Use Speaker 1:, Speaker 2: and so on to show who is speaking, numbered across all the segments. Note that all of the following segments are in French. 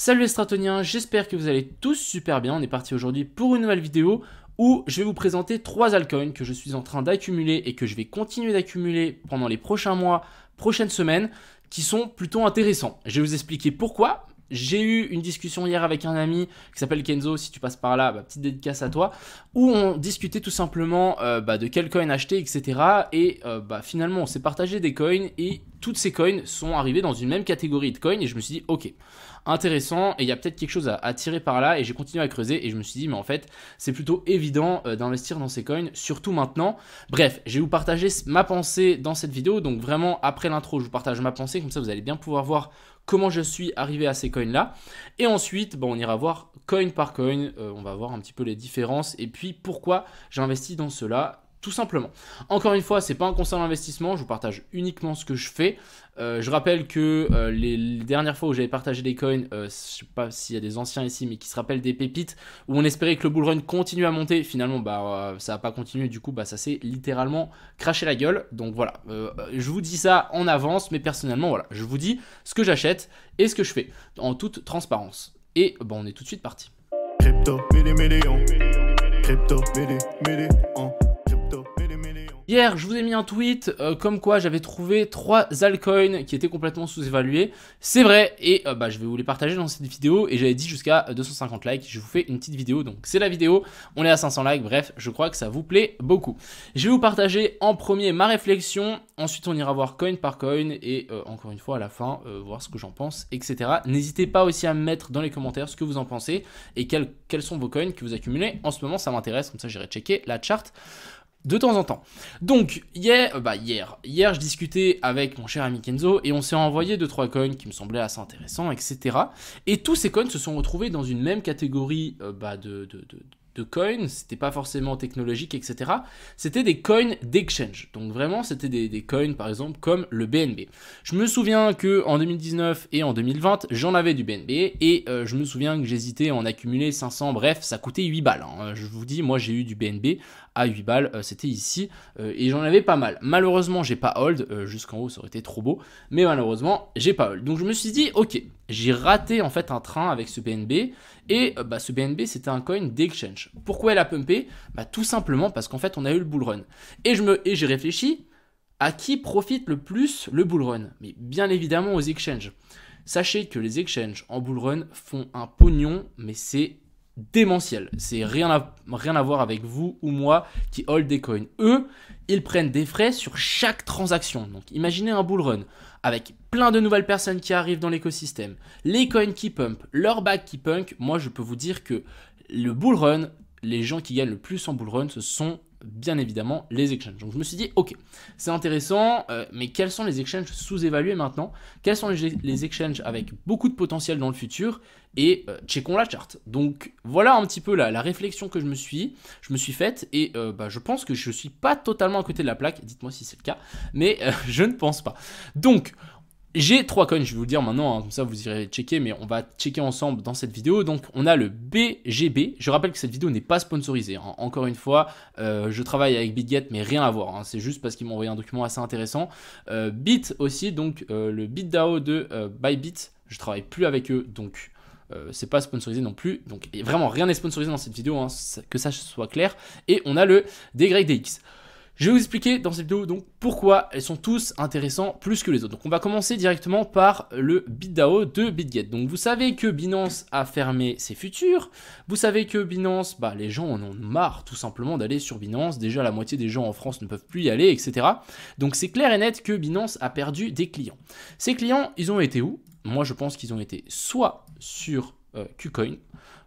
Speaker 1: Salut les Stratoniens, j'espère que vous allez tous super bien. On est parti aujourd'hui pour une nouvelle vidéo où je vais vous présenter trois altcoins que je suis en train d'accumuler et que je vais continuer d'accumuler pendant les prochains mois, prochaines semaines, qui sont plutôt intéressants. Je vais vous expliquer pourquoi. J'ai eu une discussion hier avec un ami qui s'appelle Kenzo, si tu passes par là, bah, petite dédicace à toi, où on discutait tout simplement euh, bah, de quel coin acheter, etc. Et euh, bah, finalement, on s'est partagé des coins et toutes ces coins sont arrivées dans une même catégorie de coins et je me suis dit ok intéressant et il y a peut-être quelque chose à, tirer par là et j'ai continué à creuser et je me suis dit mais en fait c'est plutôt évident euh, d'investir dans ces coins surtout maintenant bref je vais vous partager ma pensée dans cette vidéo donc vraiment après l'intro je vous partage ma pensée comme ça vous allez bien pouvoir voir comment je suis arrivé à ces coins là et ensuite bah, on ira voir coin par coin euh, on va voir un petit peu les différences et puis pourquoi j'investis dans cela tout simplement. Encore une fois, c'est pas un conseil d'investissement, je vous partage uniquement ce que je fais. Euh, je rappelle que euh, les, dernières fois où j'avais partagé des coins, je euh, je sais pas s'il y a des anciens ici, mais qui se rappellent des pépites, où on espérait que le bull run continue à monter, finalement bah ça n'a pas continué, du coup bah ça s'est littéralement craché la gueule. Donc voilà, je vous dis ça en avance, mais personnellement voilà, je vous dis ce que j'achète et ce que je fais, en toute transparence. Et bah, on est tout de suite parti. Crypto, mêlé, Crypto, mêlé, Hier, je vous ai mis un tweet euh, comme quoi j'avais trouvé trois altcoins qui étaient complètement sous-évalués. C'est vrai, et euh, bah, je vais vous les partager dans cette vidéo. Et j'avais dit jusqu'à 250 euh, likes, je vous fais une petite vidéo. Donc c'est la vidéo, on est à 500 likes, bref, je crois que ça vous plaît beaucoup. Je vais vous partager en premier ma réflexion, ensuite on ira voir coin par coin, et encore une fois à la fin, voir ce que j'en pense, etc. N'hésitez pas aussi à me mettre dans les commentaires ce que vous en pensez et quels, quels sont vos coins que vous accumulez. En ce moment, ça m'intéresse, comme ça j'irai checker la charte de temps en temps. Donc hier, euh, bah hier, hier je discutais avec mon cher ami Kenzo et on s'est envoyé deux trois coins qui me semblaient assez intéressants, etc. Et tous ces coins se sont retrouvés dans une même catégorie euh, bah, de, de, coins, c'était pas forcément technologique, etc. C'était des coins d'exchange. Donc vraiment, c'était des, coins, par exemple, comme le BNB. Je me souviens que en 2019 et en 2020, j'en avais du BNB et euh, je me souviens que j'hésitais à en accumuler 500. Bref, ça coûtait 8 balles. Hein. Je vous dis, moi j'ai eu du BNB à 8 balles, euh, c'était ici euh, et j'en avais pas mal. Malheureusement, j'ai pas hold jusqu'en haut, ça aurait été trop beau, mais malheureusement, j'ai pas hold. Donc je me suis dit, ok, j'ai raté en fait un train avec ce BNB et euh, bah, ce BNB c'était un coin d'exchange. Pourquoi elle a pumpé bah, Tout simplement parce qu'en fait on a eu le bull run. Et et j'ai réfléchi à qui profite le plus le bull run Mais bien évidemment aux exchanges. Sachez que les exchanges en bull run font un pognon, mais c'est démentiel. C'est rien à, rien voir avec vous ou moi qui hold des coins. Eux, ils prennent des frais sur chaque transaction. Donc imaginez un bull run avec plein de nouvelles personnes qui arrivent dans l'écosystème, les coins qui pump, leur bag qui pump. Moi, je peux vous dire que le bull run, les gens qui gagnent le plus en bull run, ce sont bien évidemment les exchanges. Donc je me suis dit, ok, c'est intéressant, euh, mais quels sont les exchanges sous-évalués maintenant Quels sont les, les, exchanges avec beaucoup de potentiel dans le futur Et euh, checkons la charte. Donc voilà un petit peu la, réflexion que je me suis, je me suis faite, et euh, bah, je pense que je ne suis pas totalement à côté de la plaque, dites-moi si c'est le cas, mais je ne pense pas. Donc j'ai trois coins, je vais vous le dire maintenant, hein, comme ça vous irez checker, mais on va checker ensemble dans cette vidéo. Donc on a le BGB. Je rappelle que cette vidéo n'est pas sponsorisée. Hein. Encore une fois, euh, je travaille avec BitGet, mais rien à voir. Hein. C'est juste parce qu'ils m'ont envoyé un document assez intéressant. Euh, Bit aussi, donc euh, le BitDAO de Bybit. Je travaille plus avec eux, donc c'est pas sponsorisé non plus. Donc vraiment rien n'est sponsorisé dans cette vidéo, que ça soit clair. Et on a le DYDX. Je vais vous expliquer dans cette vidéo donc pourquoi elles sont tous intéressants plus que les autres. Donc on va commencer directement par le BitDAO de BitGet. Donc vous savez que Binance a fermé ses futurs, vous savez que Binance, bah les gens en ont marre tout simplement d'aller sur Binance, déjà la moitié des gens en France ne peuvent plus y aller, etc. Donc c'est clair et net que Binance a perdu des clients. Ces clients, ils ont été où Moi je pense qu'ils ont été soit sur euh, KuCoin, Qcoin,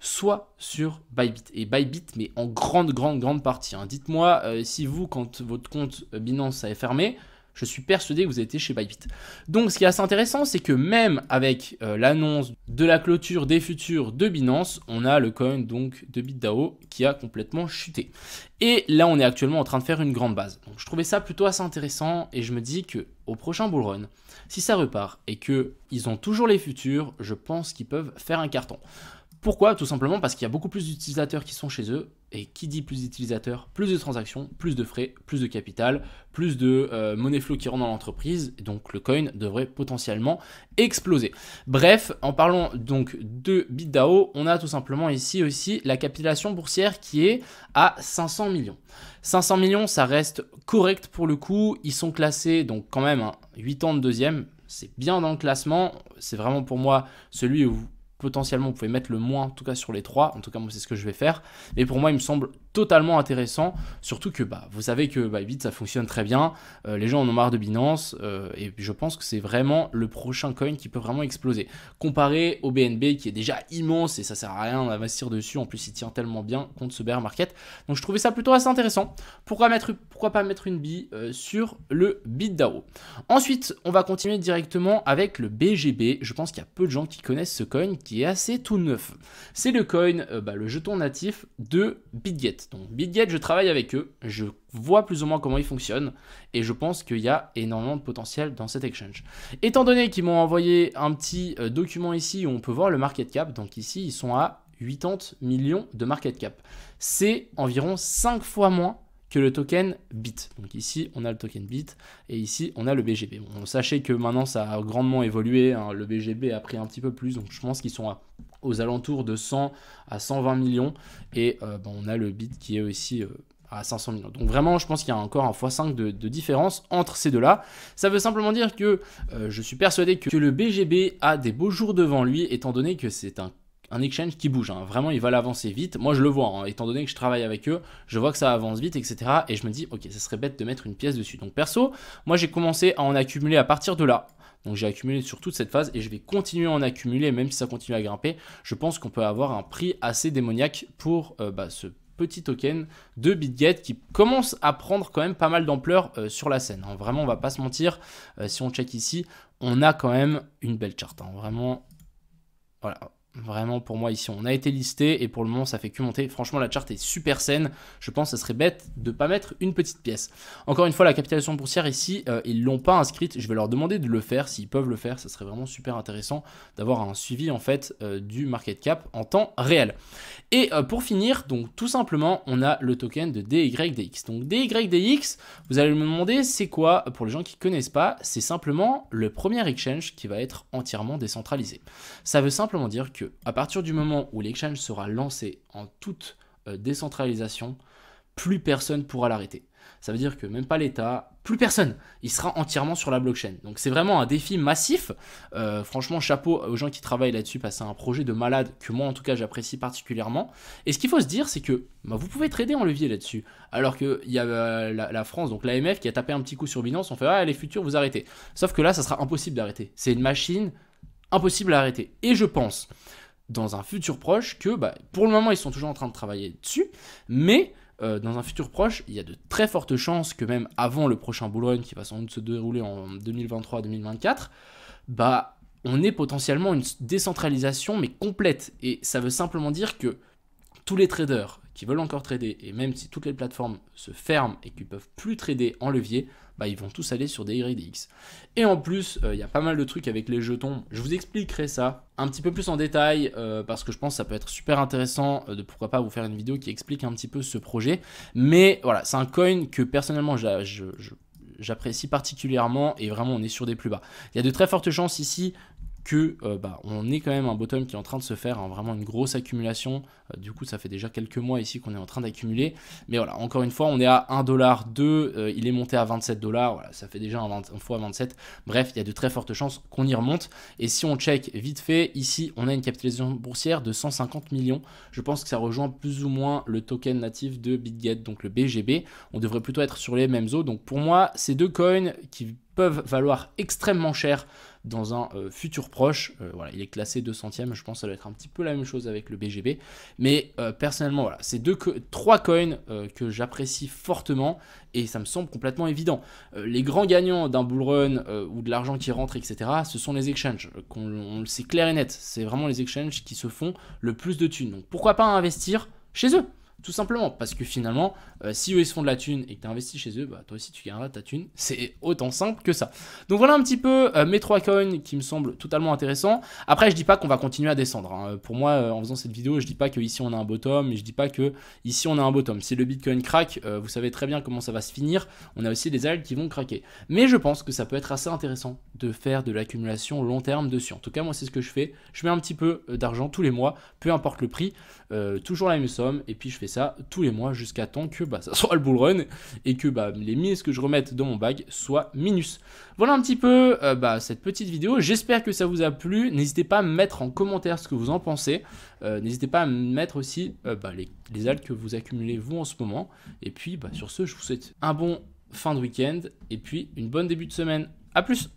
Speaker 1: soit sur Bybit. Et Bybit, mais en grande, grande, grande partie. Hein. Dites-moi euh, si vous, quand votre compte euh, Binance est fermé, je suis persuadé que vous étiez chez Bybit. Donc ce qui est assez intéressant, c'est que même avec euh, l'annonce de la clôture des futurs de Binance, on a le coin donc de BitDAO qui a complètement chuté. Et là, on est actuellement en train de faire une grande base. Donc je trouvais ça plutôt assez intéressant et je me dis que au prochain bull run, si ça repart et que ils ont toujours les futurs, je pense qu'ils peuvent faire un carton. Pourquoi Tout simplement parce qu'il y a beaucoup plus d'utilisateurs qui sont chez eux. Et qui dit plus d'utilisateurs Plus de transactions, plus de frais, plus de capital, plus de euh, monnaie flow qui rentre dans l'entreprise. Donc le coin devrait potentiellement exploser. Bref, en parlant donc de BitDAO, on a tout simplement ici aussi la capitalisation boursière qui est à 500 millions. 500 millions, ça reste correct pour le coup. Ils sont classés donc quand même 8 hein, ans de deuxième. C'est bien dans le classement. C'est vraiment pour moi celui où potentiellement vous pouvez mettre le moins en tout cas sur les trois. En tout cas, moi c'est ce que je vais faire. Mais pour moi, il me semble totalement intéressant, surtout que bah, vous savez que vite bah, ça fonctionne très bien, euh, les gens en ont marre de Binance, euh, et je pense que c'est vraiment le prochain coin qui peut vraiment exploser. Comparé au BNB qui est déjà immense et ça sert à rien d'investir dessus, en plus il tient tellement bien contre ce bear market, donc je trouvais ça plutôt assez intéressant. Pourquoi, mettre, pourquoi pas mettre une bille euh, sur le BitDAO Ensuite, on va continuer directement avec le BGB, je pense qu'il y a peu de gens qui connaissent ce coin qui est assez tout neuf. C'est le coin, bah, le jeton natif de BitGet. Donc Bitget, je travaille avec eux, je vois plus ou moins comment ils fonctionnent et je pense qu'il y a énormément de potentiel dans cet exchange. Étant donné qu'ils m'ont envoyé un petit euh, document ici où on peut voir le market cap, donc ici ils sont à 80 millions de market cap. C'est environ 5 fois moins que le token BIT. Donc ici, on a le token BIT et ici, on a le BGB. sachez que maintenant, ça a grandement évolué. Hein. Le BGB a pris un petit peu plus, donc je pense qu'ils sont à aux alentours de 100 à 120 millions. Et euh, ben, on a le bid qui est aussi euh, à 500 millions. Donc vraiment, je pense qu'il y a encore un x5 de, différence entre ces deux-là. Ça veut simplement dire que euh, je suis persuadé que, le BGB a des beaux jours devant lui, étant donné que c'est un, un exchange qui bouge, hein. vraiment il va l'avancer vite. Moi je le vois, hein. étant donné que je travaille avec eux, je vois que ça avance vite, etc. Et je me dis, ok, ça serait bête de mettre une pièce dessus. Donc perso, moi j'ai commencé à en accumuler à partir de là. Donc j'ai accumulé sur toute cette phase et je vais continuer à en accumuler, même si ça continue à grimper. Je pense qu'on peut avoir un prix assez démoniaque pour euh, bah, ce petit token de BitGet qui commence à prendre quand même pas mal d'ampleur euh, sur la scène. Hein. Vraiment, on va pas se mentir. Euh, si on check ici, on a quand même une belle charte. Hein. Vraiment, voilà, Vraiment, pour moi, ici, on a été listé et pour le moment, ça fait que monter. Franchement, la charte est super saine. Je pense que ça serait bête de pas mettre une petite pièce. Encore une fois, la capitalisation boursière ici, euh, ils l'ont pas inscrite. Je vais leur demander de le faire. S'ils peuvent le faire, ça serait vraiment super intéressant d'avoir un suivi en fait euh, du market cap en temps réel. Et euh, pour finir, donc tout simplement, on a le token de DYDX. Donc DYDX, vous allez me demander, c'est quoi pour les gens qui connaissent pas C'est simplement le premier exchange qui va être entièrement décentralisé. Ça veut simplement dire que à partir du moment où l'exchange sera lancé en toute euh, décentralisation, plus personne pourra l'arrêter. Ça veut dire que même pas l'État, plus personne. Il sera entièrement sur la blockchain. Donc c'est vraiment un défi massif. Euh, franchement, chapeau aux gens qui travaillent là-dessus parce que c'est un projet de malade que moi en tout cas j'apprécie particulièrement. Et ce qu'il faut se dire, c'est que bah, vous pouvez trader en levier là-dessus. Alors qu'il y a euh, la, France, donc l'AMF, qui a tapé un petit coup sur Binance, on fait ah les futurs vous arrêtez. Sauf que là, ça sera impossible d'arrêter. C'est une machine impossible à arrêter. Et je pense, dans un futur proche, que bah, pour le moment, ils sont toujours en train de travailler dessus, mais euh, dans un futur proche, il y a de très fortes chances que même avant le prochain bullrun qui va sans doute se dérouler en 2023-2024, bah, on ait potentiellement une décentralisation, mais complète. Et ça veut simplement dire que tous les traders qui veulent encore trader, et même si toutes les plateformes se ferment et qu'ils peuvent plus trader en levier, bah, ils vont tous aller sur des YDX. Et en plus, euh, il y a pas mal de trucs avec les jetons. Je vous expliquerai ça un petit peu plus en détail euh, parce que je pense que ça peut être super intéressant euh, de pourquoi pas vous faire une vidéo qui explique un petit peu ce projet. Mais voilà, c'est un coin que personnellement j'apprécie particulièrement et vraiment on est sur des plus bas. Il y a de très fortes chances ici euh, bah, on est quand même un bottom qui est en train de se faire, hein, vraiment une grosse accumulation. Euh, du coup, ça fait déjà quelques mois ici qu'on est en train d'accumuler. Mais voilà, encore une fois, on est à 1,2$, euh, il est monté à 27$, voilà, ça fait déjà un, fois fois 27. Bref, il y a de très fortes chances qu'on y remonte. Et si on check vite fait, ici, on a une capitalisation boursière de 150 millions. Je pense que ça rejoint plus ou moins le token natif de BitGet, donc le BGB. On devrait plutôt être sur les mêmes eaux. Donc pour moi, ces deux coins qui peuvent valoir extrêmement cher dans un euh, futur proche. Euh, voilà, il est classé 200ème, je pense que ça va être un petit peu la même chose avec le BGB. Mais euh, personnellement, voilà, c'est deux trois coins que j'apprécie fortement et ça me semble complètement évident. les grands gagnants d'un bull run ou de l'argent qui rentre, etc., ce sont les exchanges. On, le sait clair et net, c'est vraiment les exchanges qui se font le plus de thunes. Donc pourquoi pas investir chez eux tout simplement parce que finalement, euh, si eux ils se font de la thune et que tu investis chez eux, bah, toi aussi tu gagneras ta thune. C'est autant simple que ça. Donc voilà un petit peu euh, mes trois coins qui me semblent totalement intéressants. Après, je dis pas qu'on va continuer à descendre. Hein. Pour moi, euh, en faisant cette vidéo, je dis pas que ici on a un bottom et je dis pas que ici on a un bottom. Si le Bitcoin craque, vous savez très bien comment ça va se finir. On a aussi des ailes qui vont craquer. Mais je pense que ça peut être assez intéressant de faire de l'accumulation long terme dessus. En tout cas, moi c'est ce que je fais. Je mets un petit peu d'argent tous les mois, peu importe le prix, toujours la même somme et puis je fais ça tous les mois jusqu'à temps que bah, ça soit le bull run et que bah, les mises que je remette dans mon bag soient minus. Voilà un petit peu euh, bah, cette petite vidéo. J'espère que ça vous a plu. N'hésitez pas à me mettre en commentaire ce que vous en pensez. Euh, n'hésitez pas à me mettre aussi euh, les, les que vous accumulez vous en ce moment. Et puis sur ce, je vous souhaite un bon fin de week-end et puis une bonne début de semaine. A plus